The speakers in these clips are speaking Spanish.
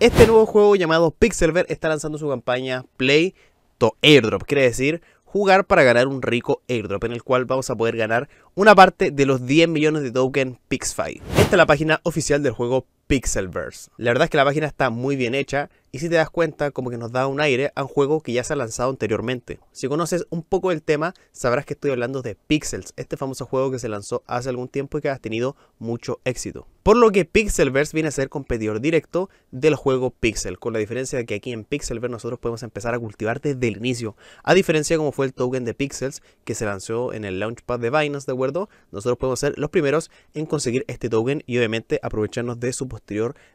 Este nuevo juego llamado Pixelver está lanzando su campaña Play to Airdrop, quiere decir jugar para ganar un rico airdrop en el cual vamos a poder ganar una parte de los 10 millones de token PixFi. Esta es la página oficial del juego Pixelverse. La verdad es que la página está muy bien hecha y si te das cuenta como que nos da un aire a un juego que ya se ha lanzado anteriormente. Si conoces un poco el tema sabrás que estoy hablando de Pixels, este famoso juego que se lanzó hace algún tiempo y que ha tenido mucho éxito. Por lo que Pixelverse viene a ser competidor directo del juego Pixel, con la diferencia de que aquí en Pixelverse nosotros podemos empezar a cultivar desde el inicio, a diferencia como fue el token de Pixels que se lanzó en el launchpad de Binance, ¿de acuerdo? Nosotros podemos ser los primeros en conseguir este token y obviamente aprovecharnos de su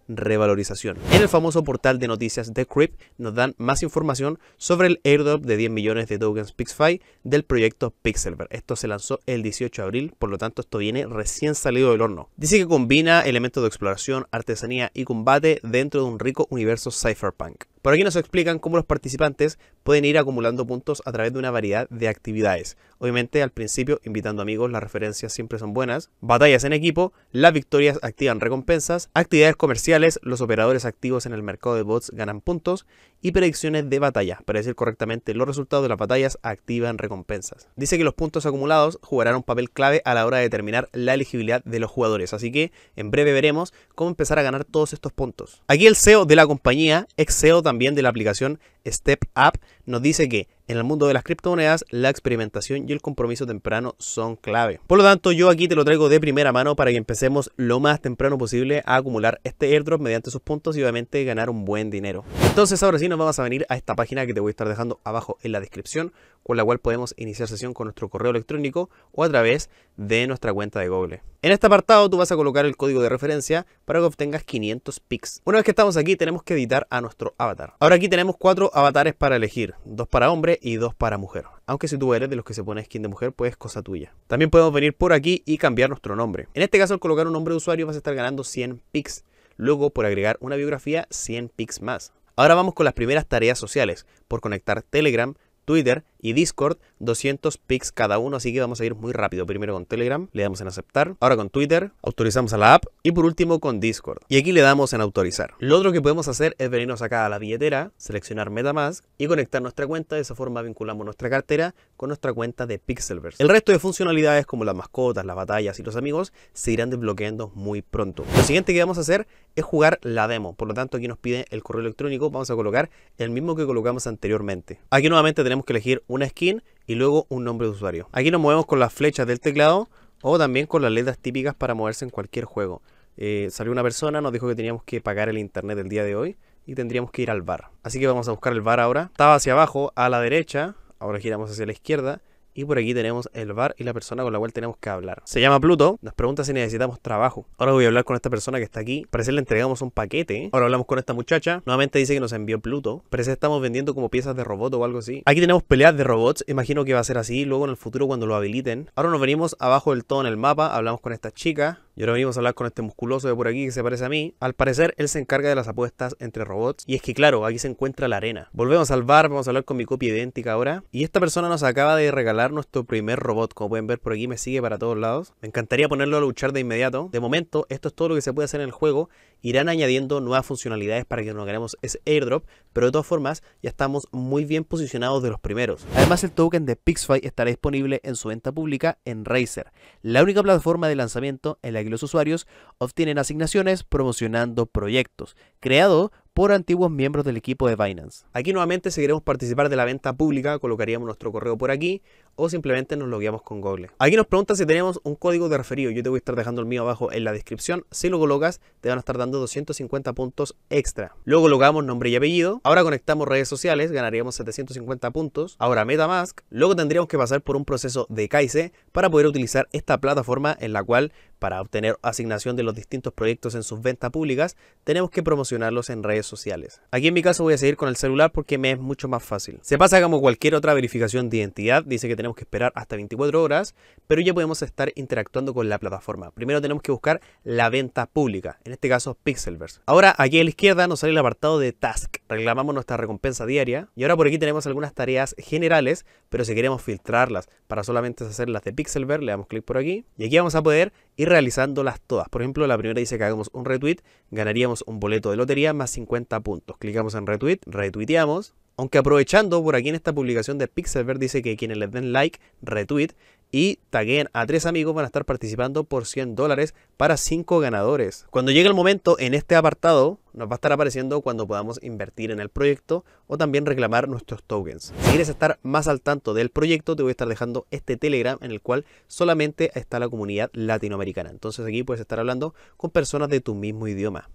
revalorización. En el famoso portal de noticias de Crypt nos dan más información sobre el airdrop de 10 millones de tokens PixFi del proyecto Pixelver. Esto se lanzó el 18 de abril, por lo tanto esto viene recién salido del horno. Dice que combina elementos de exploración, artesanía y combate dentro de un rico universo cypherpunk. Por aquí nos explican cómo los participantes pueden ir acumulando puntos a través de una variedad de actividades. Obviamente al principio invitando amigos, las referencias siempre son buenas. Batallas en equipo, las victorias activan recompensas, actividades comerciales, los operadores activos en el mercado de bots ganan puntos y predicciones de batalla, Para decir correctamente, los resultados de las batallas activan recompensas. Dice que los puntos acumulados jugarán un papel clave a la hora de determinar la elegibilidad de los jugadores, así que en breve veremos cómo empezar a ganar todos estos puntos. Aquí el CEO de la compañía, ex CEO también de la aplicación, Step Up nos dice que en el mundo de las criptomonedas la experimentación y el compromiso temprano son clave. Por lo tanto, yo aquí te lo traigo de primera mano para que empecemos lo más temprano posible a acumular este airdrop mediante sus puntos y obviamente ganar un buen dinero. Entonces, ahora sí nos vamos a venir a esta página que te voy a estar dejando abajo en la descripción, con la cual podemos iniciar sesión con nuestro correo electrónico o a través de nuestra cuenta de Google. En este apartado tú vas a colocar el código de referencia para que obtengas 500 pics. Una vez que estamos aquí tenemos que editar a nuestro avatar. Ahora aquí tenemos cuatro avatares para elegir, dos para hombre y dos para mujer. Aunque si tú eres de los que se pone skin de mujer, pues cosa tuya. También podemos venir por aquí y cambiar nuestro nombre. En este caso al colocar un nombre de usuario vas a estar ganando 100 pics. Luego por agregar una biografía 100 pics más. Ahora vamos con las primeras tareas sociales, por conectar Telegram, Twitter y Discord 200 pics cada uno, así que vamos a ir muy rápido. Primero con Telegram, le damos en aceptar, ahora con Twitter, autorizamos a la app y por último con Discord. Y aquí le damos en autorizar. Lo otro que podemos hacer es venirnos acá a la billetera, seleccionar MetaMask y conectar nuestra cuenta, de esa forma vinculamos nuestra cartera con nuestra cuenta de Pixelverse. El resto de funcionalidades como las mascotas, las batallas y los amigos se irán desbloqueando muy pronto. Lo siguiente que vamos a hacer es jugar la demo, por lo tanto aquí nos pide el correo electrónico, vamos a colocar el mismo que colocamos anteriormente. Aquí nuevamente tenemos que elegir un una skin y luego un nombre de usuario. Aquí nos movemos con las flechas del teclado o también con las letras típicas para moverse en cualquier juego. Eh, salió una persona, nos dijo que teníamos que pagar el internet el día de hoy y tendríamos que ir al bar. Así que vamos a buscar el bar ahora. Estaba hacia abajo, a la derecha, ahora giramos hacia la izquierda y por aquí tenemos el bar y la persona con la cual tenemos que hablar. Se llama Pluto, nos pregunta si necesitamos trabajo. Ahora voy a hablar con esta persona que está aquí. Parece que le entregamos un paquete. Ahora hablamos con esta muchacha. Nuevamente dice que nos envió Pluto. Parece que estamos vendiendo como piezas de robot o algo así. Aquí tenemos peleas de robots. Imagino que va a ser así luego en el futuro cuando lo habiliten. Ahora nos venimos abajo del todo en el mapa. Hablamos con esta chica. Y ahora venimos a hablar con este musculoso de por aquí que se parece a mí. Al parecer, él se encarga de las apuestas entre robots. Y es que, claro, aquí se encuentra la arena. Volvemos al bar, vamos a hablar con mi copia idéntica ahora. Y esta persona nos acaba de regalar nuestro primer robot. Como pueden ver por aquí, me sigue para todos lados. Me encantaría ponerlo a luchar de inmediato. De momento, esto es todo lo que se puede hacer en el juego. Irán añadiendo nuevas funcionalidades para que nos ganemos ese airdrop. Pero de todas formas, ya estamos muy bien posicionados de los primeros. Además, el token de Pixfy estará disponible en su venta pública en Razer. La única plataforma de lanzamiento en la y los usuarios obtienen asignaciones promocionando proyectos, creado por antiguos miembros del equipo de Binance. Aquí nuevamente, seguiremos queremos participar de la venta pública, colocaríamos nuestro correo por aquí o simplemente nos logueamos con Google. Aquí nos pregunta si tenemos un código de referido. Yo te voy a estar dejando el mío abajo en la descripción. Si lo colocas, te van a estar dando 250 puntos extra. Luego colocamos nombre y apellido. Ahora conectamos redes sociales, ganaríamos 750 puntos. Ahora MetaMask. Luego tendríamos que pasar por un proceso de Kaize para poder utilizar esta plataforma en la cual para obtener asignación de los distintos proyectos en sus ventas públicas, tenemos que promocionarlos en redes sociales. Aquí en mi caso voy a seguir con el celular porque me es mucho más fácil. Se pasa como cualquier otra verificación de identidad, dice que tenemos tenemos que esperar hasta 24 horas, pero ya podemos estar interactuando con la plataforma. Primero tenemos que buscar la venta pública, en este caso Pixelverse. Ahora aquí a la izquierda nos sale el apartado de Task. Reclamamos nuestra recompensa diaria y ahora por aquí tenemos algunas tareas generales, pero si queremos filtrarlas para solamente hacer las de Pixelverse, le damos clic por aquí y aquí vamos a poder ir realizándolas todas. Por ejemplo, la primera dice que hagamos un retweet, ganaríamos un boleto de lotería más 50 puntos. Clicamos en retweet, retuiteamos aunque aprovechando, por aquí en esta publicación de Pixelver dice que quienes les den like, retweet y taguen a tres amigos van a estar participando por 100 dólares para 5 ganadores. Cuando llegue el momento, en este apartado nos va a estar apareciendo cuando podamos invertir en el proyecto o también reclamar nuestros tokens. Si quieres estar más al tanto del proyecto, te voy a estar dejando este Telegram en el cual solamente está la comunidad latinoamericana. Entonces aquí puedes estar hablando con personas de tu mismo idioma.